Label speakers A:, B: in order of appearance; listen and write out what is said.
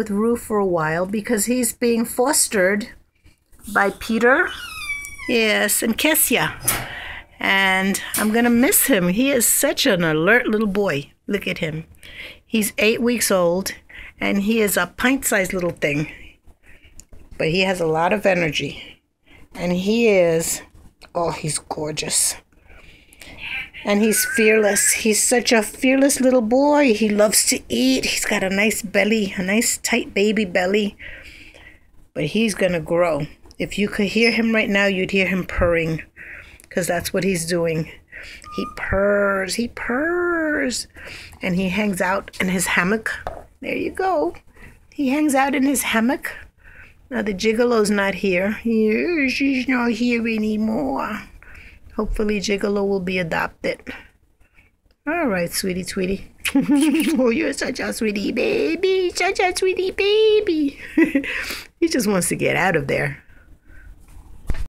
A: with Rue for a while because he's being fostered by Peter. Yes, and Kesia. And I'm going to miss him. He is such an alert little boy. Look at him. He's eight weeks old and he is a pint sized little thing. But he has a lot of energy. And he is, oh, he's gorgeous and he's fearless. He's such a fearless little boy. He loves to eat. He's got a nice belly, a nice tight baby belly. But he's going to grow. If you could hear him right now, you'd hear him purring because that's what he's doing. He purrs, he purrs, and he hangs out in his hammock. There you go. He hangs out in his hammock. Now the gigolo's not here. He's she's not here anymore. Hopefully Gigolo will be adopted.
B: All right, sweetie, sweetie. oh, you're such a sweetie baby, such a sweetie baby. he just wants to get out of there.